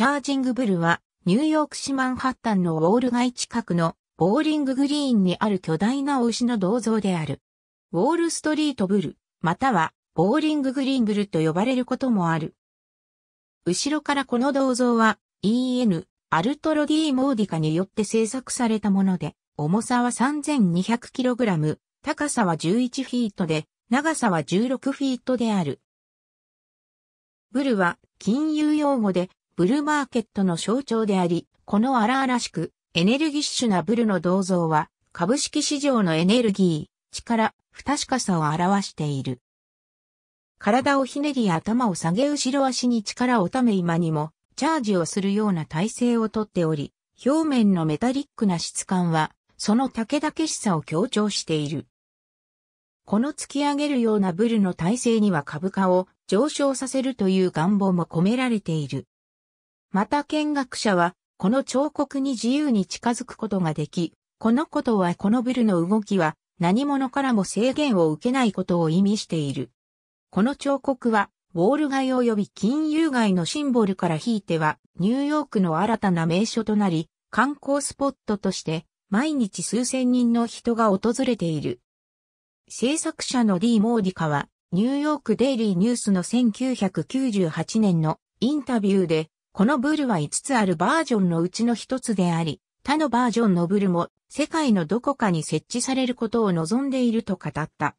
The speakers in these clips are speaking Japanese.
チャージングブルは、ニューヨーク市マンハッタンのウォール街近くのボーリンググリーンにある巨大な牛の銅像である。ウォールストリートブル、またはボーリンググリーンブルと呼ばれることもある。後ろからこの銅像は EN、アルトロディ・モーディカによって制作されたもので、重さは 3200kg、高さは11フィートで、長さは16フィートである。ブルは金融用語でブルマーケットの象徴であり、この荒々しくエネルギッシュなブルの銅像は株式市場のエネルギー、力、不確かさを表している。体をひねり頭を下げ後ろ足に力をため今にもチャージをするような体勢をとっており、表面のメタリックな質感は、その竹々しさを強調している。この突き上げるようなブルの体勢には株価を上昇させるという願望も込められている。また見学者は、この彫刻に自由に近づくことができ、このことはこのビルの動きは何者からも制限を受けないことを意味している。この彫刻は、ウォール街及び金融街のシンボルから引いては、ニューヨークの新たな名所となり、観光スポットとして、毎日数千人の人が訪れている。制作者の D・ モーディカは、ニューヨークデイリーニュースの1998年のインタビューで、このブルは5つあるバージョンのうちの1つであり、他のバージョンのブルも世界のどこかに設置されることを望んでいると語った。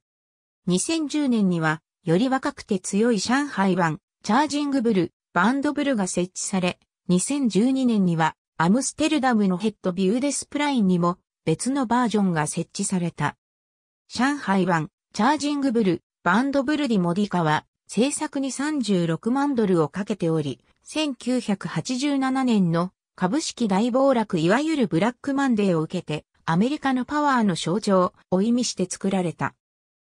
2010年には、より若くて強い上海版、チャージングブル、バンドブルが設置され、2012年には、アムステルダムのヘッドビューデスプラインにも、別のバージョンが設置された。上海版、チャージングブル、バンドブルディモディカは、制作に36万ドルをかけており、1987年の株式大暴落いわゆるブラックマンデーを受けて、アメリカのパワーの象徴を意味して作られた。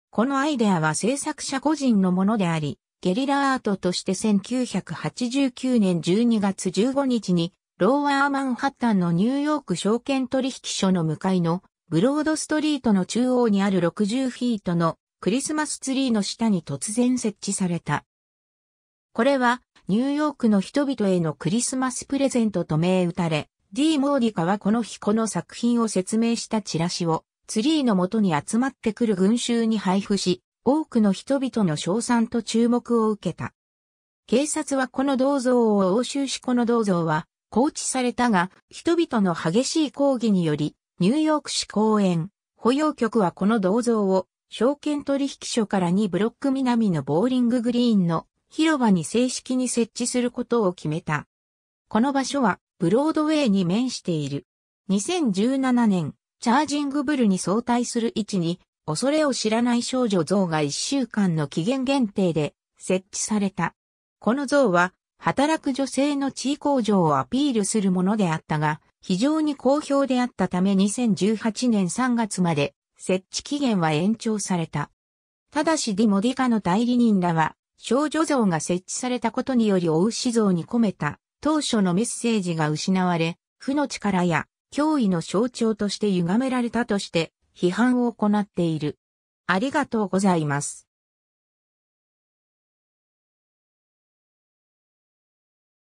このアイデアは制作者個人のものであり、ゲリラアートとして1989年12月15日に、ローアーマンハッタンのニューヨーク証券取引所の向かいのブロードストリートの中央にある60フィートのクリスマスツリーの下に突然設置された。これはニューヨークの人々へのクリスマスプレゼントと銘打たれ、D・ モーディカはこの日この作品を説明したチラシをツリーの元に集まってくる群衆に配布し、多くの人々の称賛と注目を受けた。警察はこの銅像を押収しこの銅像は放置されたが、人々の激しい抗議により、ニューヨーク市公園、保養局はこの銅像を証券取引所から2ブロック南のボーリンググリーンの広場に正式に設置することを決めた。この場所はブロードウェイに面している。2017年、チャージングブルに相対する位置に、恐れを知らない少女像が1週間の期限限定で設置された。この像は、働く女性の地位向上をアピールするものであったが、非常に好評であったため2018年3月まで設置期限は延長された。ただしディモディカの代理人らは、少女像が設置されたことにより大牛像に込めた当初のメッセージが失われ、負の力や脅威の象徴として歪められたとして批判を行っている。ありがとうございます。